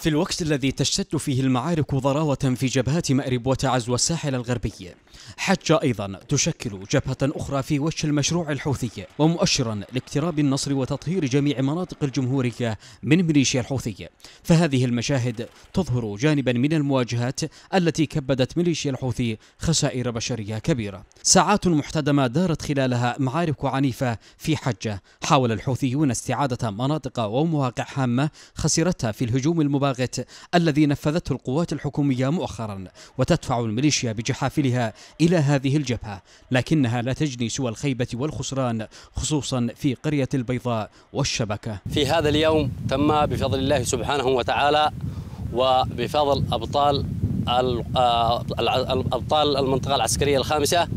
في الوقت الذي تشتد فيه المعارك ضراوة في جبهات مأرب وتعز والساحل الغربي حجة أيضا تشكل جبهة أخرى في وجه المشروع الحوثي ومؤشرا لاقتراب النصر وتطهير جميع مناطق الجمهورية من ميليشيا الحوثي فهذه المشاهد تظهر جانبا من المواجهات التي كبدت ميليشيا الحوثي خسائر بشرية كبيرة ساعات محتدمة دارت خلالها معارك عنيفة في حجة حاول الحوثيون استعادة مناطق ومواقع هامة خسرتها في الهجوم المباشر الطواغيت الذي نفذته القوات الحكومية مؤخرا وتدفع الميليشيا بجحافلها إلى هذه الجبهة لكنها لا تجني سوى الخيبة والخسران خصوصا في قرية البيضاء والشبكة في هذا اليوم تم بفضل الله سبحانه وتعالى وبفضل أبطال آه، أبطال المنطقة العسكرية الخامسة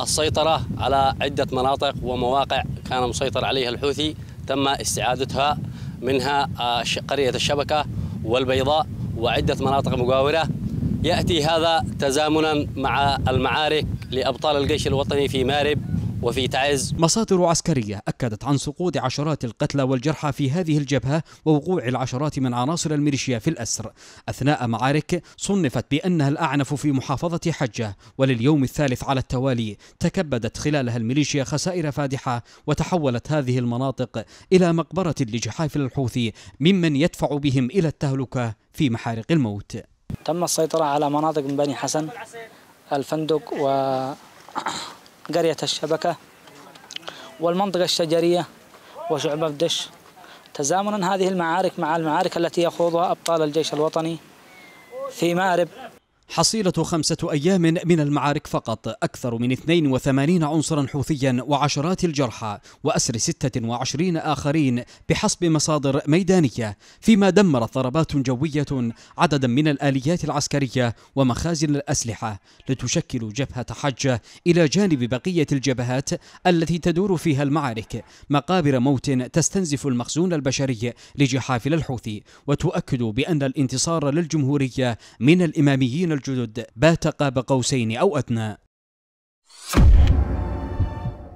السيطرة على عدة مناطق ومواقع كان مسيطر عليها الحوثي تم استعادتها منها آه، قرية الشبكة والبيضاء وعدة مناطق مجاورة يأتي هذا تزامنا مع المعارك لأبطال الجيش الوطني في مارب وفي تعز مصادر عسكرية أكدت عن سقوط عشرات القتلى والجرحى في هذه الجبهة ووقوع العشرات من عناصر الميليشيا في الأسر أثناء معارك صنفت بأنها الأعنف في محافظة حجة ولليوم الثالث على التوالي تكبدت خلالها الميليشيا خسائر فادحة وتحولت هذه المناطق إلى مقبرة لجحافل الحوثي ممن يدفع بهم إلى التهلكة في محارق الموت تم السيطرة على مناطق من بني حسن الفندق و قرية الشبكة والمنطقة الشجرية وشعب الدش تزامنا هذه المعارك مع المعارك التي يخوضها أبطال الجيش الوطني في مارب حصيلة خمسة أيام من المعارك فقط أكثر من 82 عنصرا حوثيا وعشرات الجرحى وأسر 26 آخرين بحسب مصادر ميدانية فيما دمرت ضربات جوية عددا من الآليات العسكرية ومخازن الأسلحة لتشكل جبهة حجة إلى جانب بقية الجبهات التي تدور فيها المعارك مقابر موت تستنزف المخزون البشري لجحافل الحوثي وتؤكد بأن الانتصار للجمهورية من الإماميين الجدد بات قاب قوسين أو أدنى